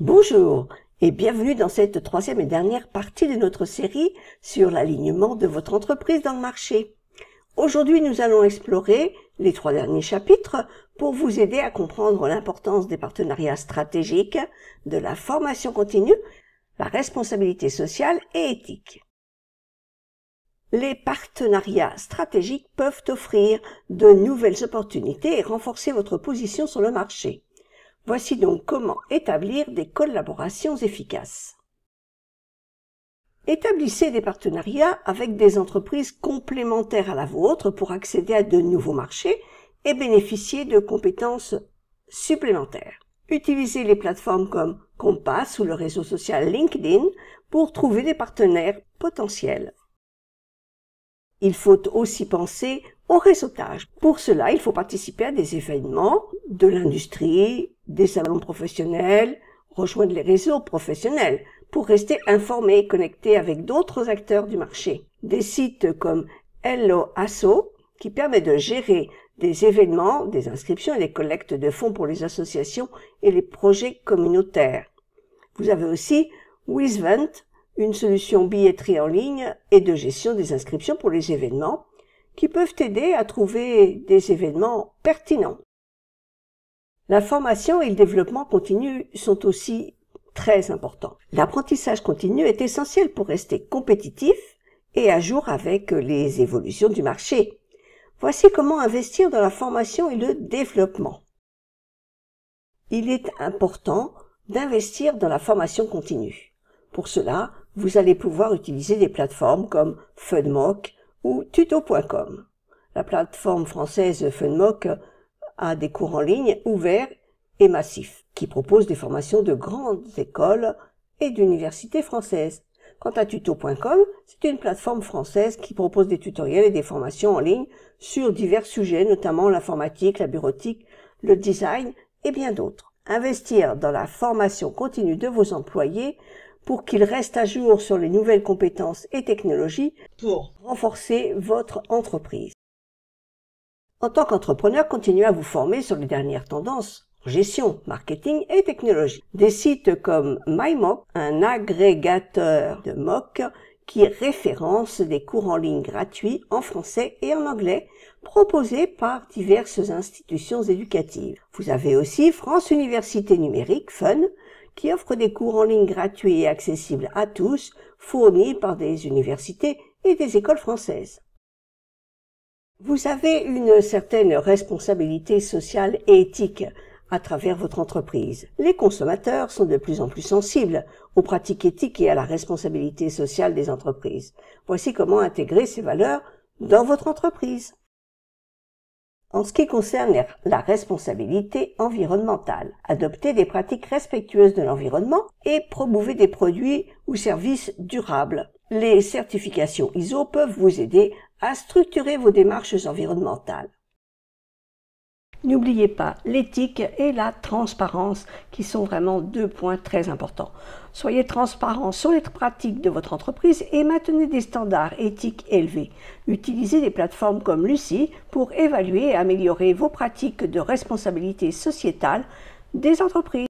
Bonjour et bienvenue dans cette troisième et dernière partie de notre série sur l'alignement de votre entreprise dans le marché. Aujourd'hui, nous allons explorer les trois derniers chapitres pour vous aider à comprendre l'importance des partenariats stratégiques, de la formation continue, la responsabilité sociale et éthique. Les partenariats stratégiques peuvent offrir de nouvelles opportunités et renforcer votre position sur le marché. Voici donc comment établir des collaborations efficaces. Établissez des partenariats avec des entreprises complémentaires à la vôtre pour accéder à de nouveaux marchés et bénéficier de compétences supplémentaires. Utilisez les plateformes comme Compass ou le réseau social LinkedIn pour trouver des partenaires potentiels. Il faut aussi penser au réseautage. Pour cela, il faut participer à des événements de l'industrie, des salons professionnels, rejoindre les réseaux professionnels pour rester informés et connectés avec d'autres acteurs du marché. Des sites comme HelloASSO qui permet de gérer des événements, des inscriptions et des collectes de fonds pour les associations et les projets communautaires. Vous avez aussi Wisvent, une solution billetterie en ligne et de gestion des inscriptions pour les événements qui peuvent aider à trouver des événements pertinents. La formation et le développement continu sont aussi très importants. L'apprentissage continu est essentiel pour rester compétitif et à jour avec les évolutions du marché. Voici comment investir dans la formation et le développement. Il est important d'investir dans la formation continue. Pour cela, vous allez pouvoir utiliser des plateformes comme Funmock ou tuto.com. La plateforme française Funmock à des cours en ligne ouverts et massifs, qui proposent des formations de grandes écoles et d'universités françaises. Quant à tuto.com, c'est une plateforme française qui propose des tutoriels et des formations en ligne sur divers sujets, notamment l'informatique, la bureautique, le design et bien d'autres. Investir dans la formation continue de vos employés pour qu'ils restent à jour sur les nouvelles compétences et technologies pour renforcer votre entreprise. En tant qu'entrepreneur, continuez à vous former sur les dernières tendances en gestion, marketing et technologie. Des sites comme MyMock, un agrégateur de mock qui référence des cours en ligne gratuits en français et en anglais proposés par diverses institutions éducatives. Vous avez aussi France Université Numérique Fun qui offre des cours en ligne gratuits et accessibles à tous fournis par des universités et des écoles françaises. Vous avez une certaine responsabilité sociale et éthique à travers votre entreprise. Les consommateurs sont de plus en plus sensibles aux pratiques éthiques et à la responsabilité sociale des entreprises. Voici comment intégrer ces valeurs dans votre entreprise. En ce qui concerne la responsabilité environnementale, adoptez des pratiques respectueuses de l'environnement et promouvez des produits ou services durables. Les certifications ISO peuvent vous aider à structurer vos démarches environnementales. N'oubliez pas l'éthique et la transparence qui sont vraiment deux points très importants. Soyez transparent sur les pratiques de votre entreprise et maintenez des standards éthiques élevés. Utilisez des plateformes comme Lucie pour évaluer et améliorer vos pratiques de responsabilité sociétale des entreprises.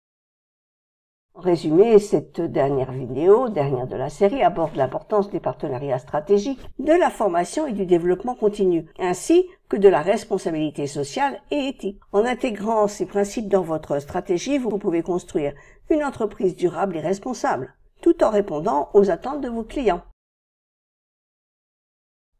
En résumé, cette dernière vidéo, dernière de la série, aborde l'importance des partenariats stratégiques, de la formation et du développement continu, ainsi que de la responsabilité sociale et éthique. En intégrant ces principes dans votre stratégie, vous pouvez construire une entreprise durable et responsable, tout en répondant aux attentes de vos clients.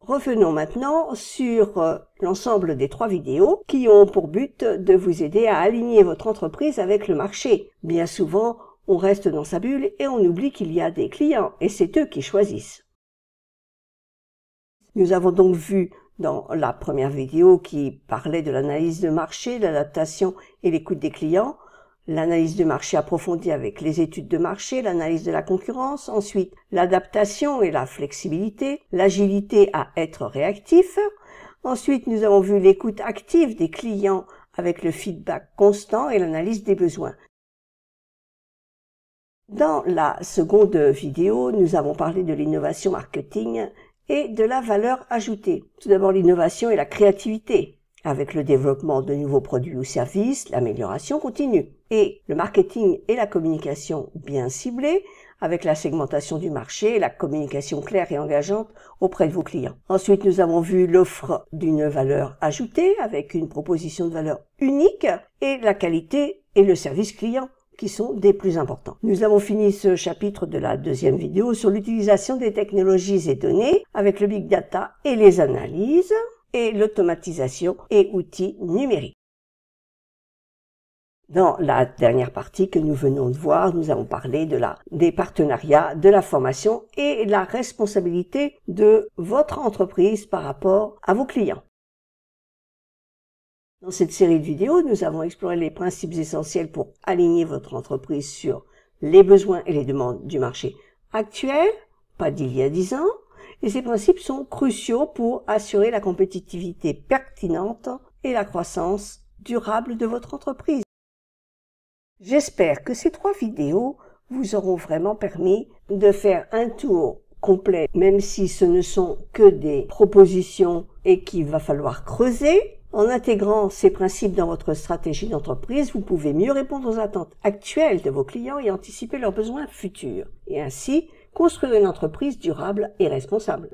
Revenons maintenant sur euh, l'ensemble des trois vidéos qui ont pour but de vous aider à aligner votre entreprise avec le marché. Bien souvent, on reste dans sa bulle et on oublie qu'il y a des clients et c'est eux qui choisissent. Nous avons donc vu dans la première vidéo qui parlait de l'analyse de marché, l'adaptation et l'écoute des clients, l'analyse de marché approfondie avec les études de marché, l'analyse de la concurrence, ensuite l'adaptation et la flexibilité, l'agilité à être réactif. Ensuite, nous avons vu l'écoute active des clients avec le feedback constant et l'analyse des besoins. Dans la seconde vidéo, nous avons parlé de l'innovation marketing et de la valeur ajoutée. Tout d'abord, l'innovation et la créativité, avec le développement de nouveaux produits ou services, l'amélioration continue. Et le marketing et la communication bien ciblées, avec la segmentation du marché la communication claire et engageante auprès de vos clients. Ensuite, nous avons vu l'offre d'une valeur ajoutée, avec une proposition de valeur unique, et la qualité et le service client qui sont des plus importants. Nous avons fini ce chapitre de la deuxième vidéo sur l'utilisation des technologies et données avec le big data et les analyses et l'automatisation et outils numériques. Dans la dernière partie que nous venons de voir, nous avons parlé de la, des partenariats, de la formation et la responsabilité de votre entreprise par rapport à vos clients. Dans cette série de vidéos, nous avons exploré les principes essentiels pour aligner votre entreprise sur les besoins et les demandes du marché actuel, pas d'il y a dix ans, et ces principes sont cruciaux pour assurer la compétitivité pertinente et la croissance durable de votre entreprise. J'espère que ces trois vidéos vous auront vraiment permis de faire un tour complet, même si ce ne sont que des propositions et qu'il va falloir creuser en intégrant ces principes dans votre stratégie d'entreprise, vous pouvez mieux répondre aux attentes actuelles de vos clients et anticiper leurs besoins futurs, et ainsi construire une entreprise durable et responsable.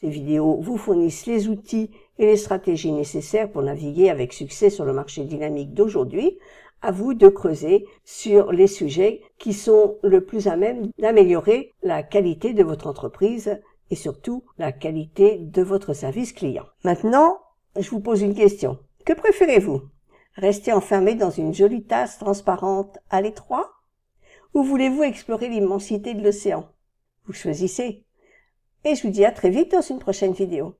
Ces vidéos vous fournissent les outils et les stratégies nécessaires pour naviguer avec succès sur le marché dynamique d'aujourd'hui. À vous de creuser sur les sujets qui sont le plus à même d'améliorer la qualité de votre entreprise et surtout la qualité de votre service client. Maintenant, je vous pose une question. Que préférez-vous Rester enfermé dans une jolie tasse transparente à l'étroit Ou voulez-vous explorer l'immensité de l'océan Vous choisissez. Et je vous dis à très vite dans une prochaine vidéo.